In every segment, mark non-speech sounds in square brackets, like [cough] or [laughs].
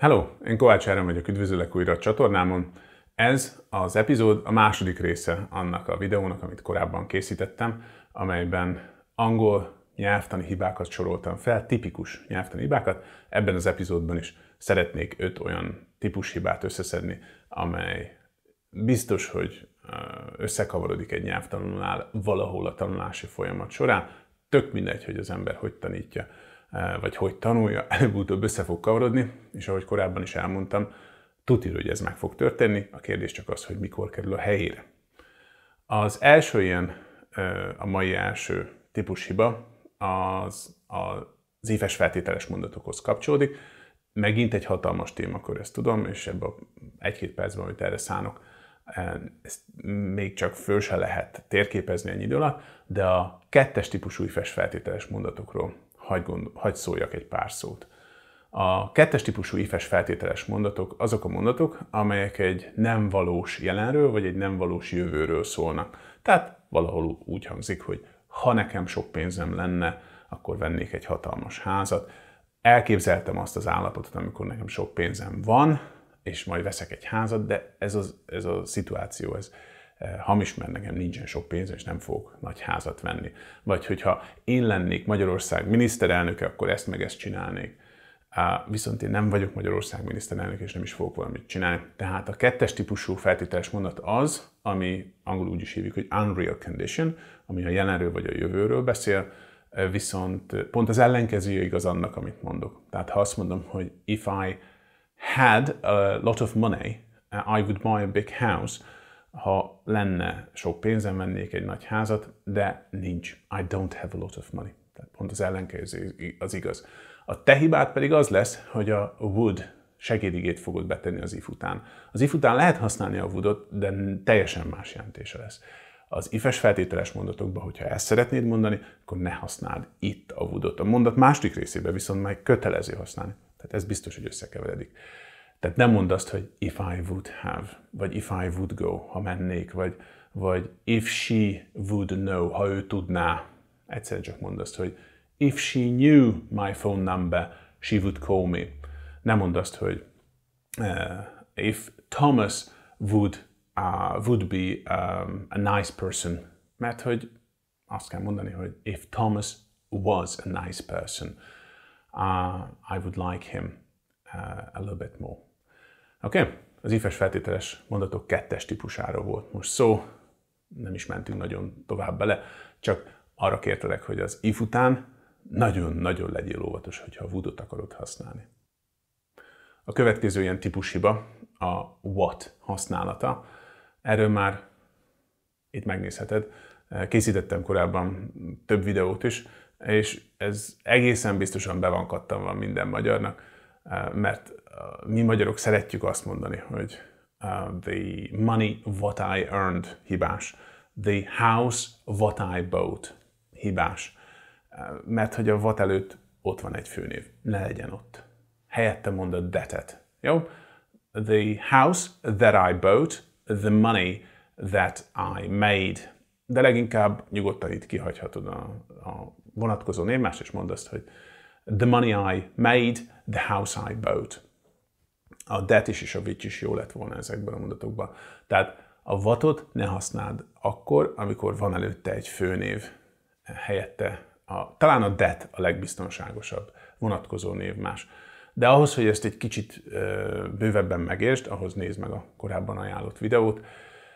Hello, én Kovács Áram vagyok, üdvözöllek újra a csatornámon. Ez az epizód a második része annak a videónak, amit korábban készítettem, amelyben angol nyelvtani hibákat soroltam fel, tipikus nyelvtani hibákat. Ebben az epizódban is szeretnék öt olyan típus hibát összeszedni, amely biztos, hogy összekavarodik egy nyelvtanulónál valahol a tanulási folyamat során. Tök mindegy, hogy az ember hogy tanítja Eh, vagy hogy tanulja, [laughs] előbb-utóbb össze fog kavarodni, és ahogy korábban is elmondtam, tudja, hogy ez meg fog történni, a kérdés csak az, hogy mikor kerül a helyére. Az első ilyen, eh, a mai első típus hiba az az éves feltételes mondatokhoz kapcsolódik. Megint egy hatalmas témakör, ezt tudom, és ebben egy-két percben, amit erre szánok, eh, ezt még csak föl se lehet térképezni ennyi idő alatt, de a kettes típusú ifes feltételes mondatokról hagy, gond, hagy szóljak egy pár szót. A kettes típusú ifes feltételes mondatok azok a mondatok, amelyek egy nem valós jelenről vagy egy nem valós jövőről szólnak. Tehát valahol úgy hangzik, hogy ha nekem sok pénzem lenne, akkor vennék egy hatalmas házat. Elképzeltem azt az állapotot, amikor nekem sok pénzem van, és majd veszek egy házat, de ez, az, ez a szituáció, ez Eh, hamis, mert nekem nincsen sok pénz, és nem fogok nagy házat venni. Vagy hogyha én lennék Magyarország miniszterelnöke, akkor ezt meg ezt csinálnék. Viszont én nem vagyok Magyarország miniszterelnök, és nem is fogok valamit csinálni. Tehát a kettes típusú feltételes mondat az, ami angolul úgy is hívjuk, hogy unreal condition, ami a jelenről vagy a jövőről beszél, eh, viszont pont az ellenkezője igaz annak, amit mondok. Tehát ha azt mondom, hogy if I had a lot of money, eh, I would buy a big house, ha lenne sok pénzem, vennék egy nagy házat, de nincs. I don't have a lot of money. Tehát pont az ellenkező az igaz. A te hibád pedig az lesz, hogy a would segédigét fogod betenni az if után. Az if után lehet használni a woodot, de teljesen más jelentése lesz. Az ifes feltételes mondatokban, hogyha ezt szeretnéd mondani, akkor ne használd itt a woodot. A mondat második részében viszont már kötelező használni. Tehát ez biztos, hogy összekeveredik. Tehát nem mondd azt, hogy if I would have, vagy if I would go, ha mennék, vagy, vagy if she would know, ha ő tudná. Egyszer csak mondd azt, hogy if she knew my phone number, she would call me. Nem mondd azt, hogy uh, if Thomas would, uh, would be um, a nice person, mert hogy azt kell mondani, hogy if Thomas was a nice person, uh, I would like him uh, a little bit more. Oké? Okay? Az ifes feltételes mondatok kettes típusáról volt most szó, nem is mentünk nagyon tovább bele, csak arra kértelek, hogy az if után nagyon-nagyon legyél óvatos, hogyha a vudot akarod használni. A következő ilyen típushiba a what használata. Erről már itt megnézheted, készítettem korábban több videót is, és ez egészen biztosan be van kattanva minden magyarnak mert mi magyarok szeretjük azt mondani, hogy the money what I earned hibás, the house what I bought hibás, mert hogy a what előtt ott van egy főnév, ne legyen ott. Helyette mond a detet. Jó? The house that I bought, the money that I made. De leginkább nyugodtan itt kihagyhatod a, a vonatkozó névmást, és mondd azt, hogy the money I made, the house I bought. A that is és a which is jó lett volna ezekben a mondatokban. Tehát a vatot ne használd akkor, amikor van előtte egy főnév helyette. A, talán a debt a legbiztonságosabb vonatkozó név más. De ahhoz, hogy ezt egy kicsit ö, bővebben megértsd, ahhoz nézd meg a korábban ajánlott videót.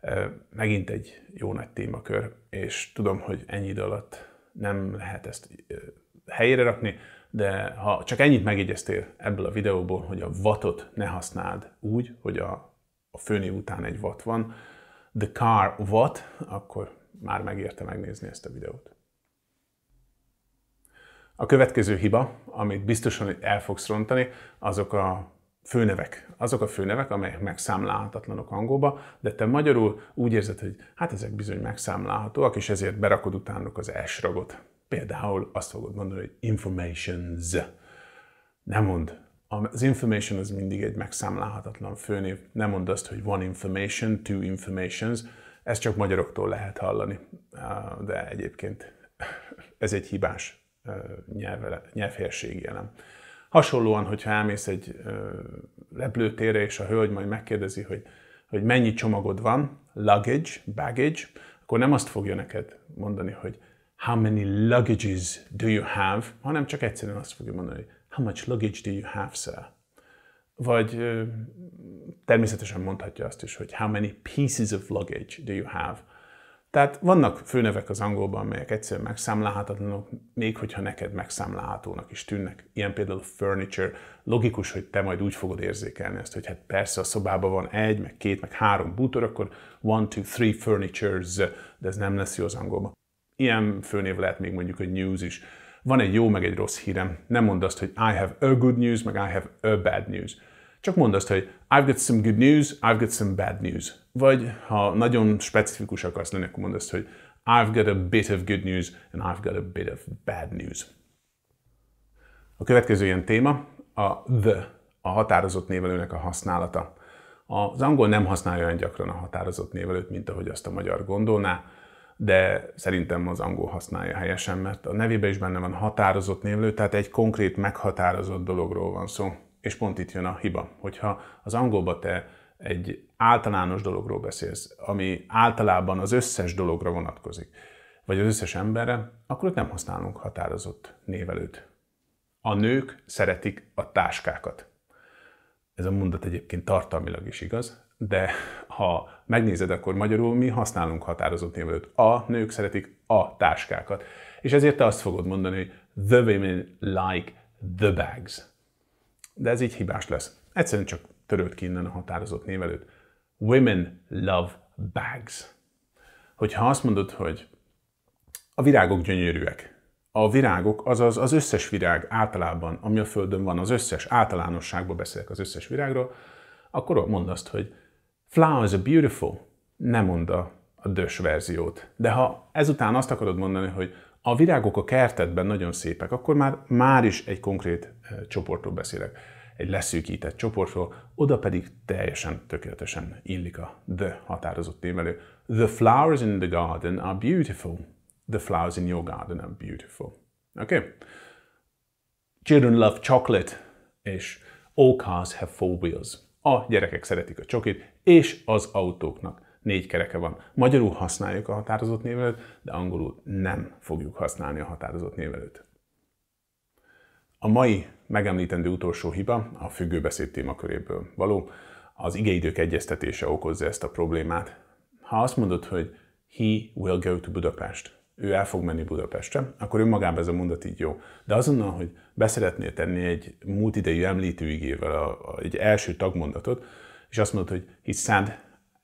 Ö, megint egy jó nagy témakör, és tudom, hogy ennyi idő alatt nem lehet ezt ö, helyére rakni, de ha csak ennyit megígyeztél ebből a videóból, hogy a vatot ne használd úgy, hogy a, a főni után egy vat van, the car what, akkor már megérte megnézni ezt a videót. A következő hiba, amit biztosan el fogsz rontani, azok a főnevek. Azok a főnevek, amelyek megszámlálhatatlanok angolba, de te magyarul úgy érzed, hogy hát ezek bizony megszámlálhatóak, és ezért berakod utánuk az ragot. Például azt fogod mondani, hogy informations. Nem mond. Az information az mindig egy megszámlálhatatlan főnév. Nem mond azt, hogy one information, two informations. Ezt csak magyaroktól lehet hallani. De egyébként [laughs] ez egy hibás nyelvhelyességi elem. Hasonlóan, hogyha elmész egy repülőtérre, és a hölgy majd megkérdezi, hogy, hogy mennyi csomagod van, luggage, baggage, akkor nem azt fogja neked mondani, hogy how many luggages do you have, hanem csak egyszerűen azt fogja mondani, how much luggage do you have, sir? Vagy természetesen mondhatja azt is, hogy how many pieces of luggage do you have? Tehát vannak főnevek az angolban, melyek egyszerűen megszámlálhatatlanok, még hogyha neked megszámlálhatónak is tűnnek. Ilyen például a furniture. Logikus, hogy te majd úgy fogod érzékelni ezt, hogy hát persze a szobában van egy, meg két, meg három bútor, akkor one, two, three furnitures, de ez nem lesz jó az angolban. Ilyen főnév lehet még mondjuk a news is. Van egy jó meg egy rossz hírem. Nem mondd azt, hogy I have a good news, meg I have a bad news. Csak mondd azt, hogy I've got some good news, I've got some bad news. Vagy ha nagyon specifikus akarsz lenni, akkor mondd azt, hogy I've got a bit of good news, and I've got a bit of bad news. A következő ilyen téma a the, a határozott névelőnek a használata. Az angol nem használja olyan gyakran a határozott névelőt, mint ahogy azt a magyar gondolná de szerintem az angol használja helyesen, mert a nevében is benne van határozott névlő, tehát egy konkrét meghatározott dologról van szó. És pont itt jön a hiba, hogyha az angolba te egy általános dologról beszélsz, ami általában az összes dologra vonatkozik, vagy az összes emberre, akkor ott nem használunk határozott névelőt. A nők szeretik a táskákat. Ez a mondat egyébként tartalmilag is igaz, de ha megnézed, akkor magyarul mi használunk határozott névelőt. A nők szeretik a táskákat. És ezért te azt fogod mondani, hogy the women like the bags. De ez így hibás lesz. Egyszerűen csak töröld ki innen a határozott névelőt. Women love bags. Hogyha azt mondod, hogy a virágok gyönyörűek, a virágok, azaz az összes virág általában, ami a Földön van, az összes általánosságban beszélek az összes virágról, akkor mondd azt, hogy Flowers are beautiful. Nem mondd a, a dös verziót. De ha ezután azt akarod mondani, hogy a virágok a kertedben nagyon szépek, akkor már, már is egy konkrét csoportról beszélek, egy leszűkített csoportról, oda pedig teljesen tökéletesen illik a the határozott témelő. The flowers in the garden are beautiful. The flowers in your garden are beautiful. Oké? Okay? Children love chocolate, és all cars have four wheels. A gyerekek szeretik a csokit, és az autóknak négy kereke van. Magyarul használjuk a határozott névelőt, de angolul nem fogjuk használni a határozott névelőt. A mai megemlítendő utolsó hiba a függőbeszéd témaköréből való. Az igeidők egyeztetése okozza ezt a problémát. Ha azt mondod, hogy he will go to Budapest, ő el fog menni Budapestre, akkor önmagában ez a mondat így jó. De azonnal, hogy beszeretnél tenni egy múlt idejű említőigével a, a, egy első tagmondatot, és azt mondod, hogy he said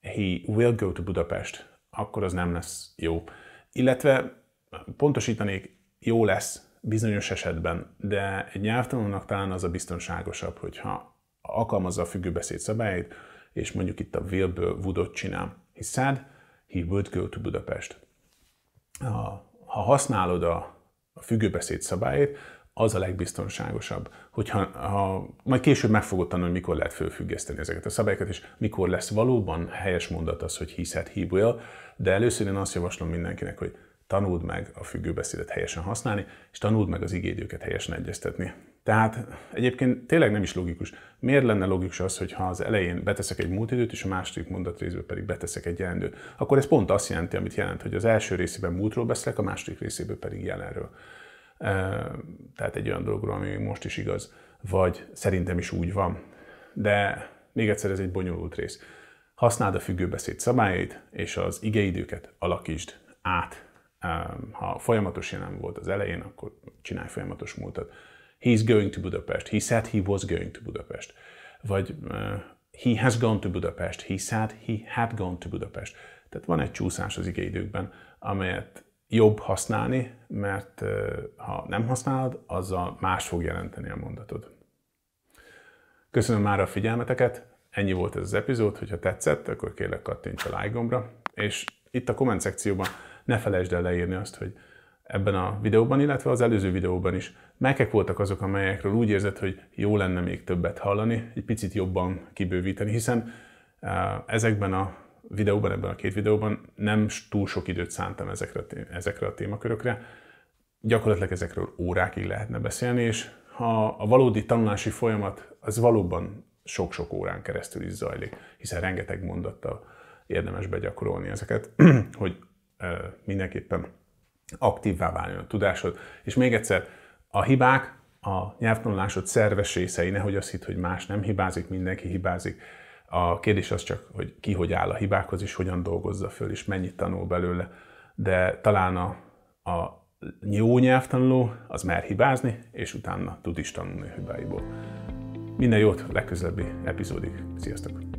he will go to Budapest, akkor az nem lesz jó. Illetve pontosítanék, jó lesz bizonyos esetben, de egy nyelvtanulnak talán az a biztonságosabb, hogyha alkalmazza a függőbeszéd szabályait, és mondjuk itt a willből woodot csinál. He said he would go to Budapest ha, ha használod a, a függőbeszéd szabályt, az a legbiztonságosabb. Hogyha ha, majd később meg fogod tanulni, mikor lehet fölfüggeszteni ezeket a szabályokat, és mikor lesz valóban helyes mondat az, hogy hiszed híbúja, de először én azt javaslom mindenkinek, hogy tanuld meg a függőbeszédet helyesen használni, és tanuld meg az igédőket helyesen egyeztetni. Tehát egyébként tényleg nem is logikus. Miért lenne logikus az, hogy ha az elején beteszek egy múltidőt, és a második mondat részben pedig beteszek egy jelendőt? Akkor ez pont azt jelenti, amit jelent, hogy az első részében múltról beszélek, a második részében pedig jelenről. Tehát egy olyan dologról, ami most is igaz, vagy szerintem is úgy van. De még egyszer ez egy bonyolult rész. Használd a függőbeszéd szabályait, és az igeidőket alakítsd át. Ha folyamatos jelen volt az elején, akkor csinálj folyamatos múltat He's going to Budapest. He said he was going to Budapest. Vagy uh, he has gone to Budapest. He said he had gone to Budapest. Tehát van egy csúszás az igeidőkben, amelyet jobb használni, mert uh, ha nem használod, azzal más fog jelenteni a mondatod. Köszönöm már a figyelmeteket, ennyi volt ez az epizód, hogyha tetszett, akkor kérlek kattints a like gombra, és itt a komment szekcióban ne felejtsd el leírni azt, hogy ebben a videóban, illetve az előző videóban is. Melyek voltak azok, amelyekről úgy érzed, hogy jó lenne még többet hallani, egy picit jobban kibővíteni, hiszen ezekben a videóban, ebben a két videóban nem túl sok időt szántam ezekre, ezekre a témakörökre. Gyakorlatilag ezekről órákig lehetne beszélni, és ha a valódi tanulási folyamat az valóban sok-sok órán keresztül is zajlik, hiszen rengeteg mondattal érdemes begyakorolni ezeket, [clears throat] hogy mindenképpen aktívvá váljon a tudásod. És még egyszer, a hibák a nyelvtanulásod szerves részei, nehogy azt hitt, hogy más nem hibázik, mindenki hibázik. A kérdés az csak, hogy ki hogy áll a hibákhoz, és hogyan dolgozza föl, és mennyit tanul belőle. De talán a, a jó nyelvtanuló az mer hibázni, és utána tud is tanulni a hibáiból. Minden jót legközelebbi epizódig. Sziasztok!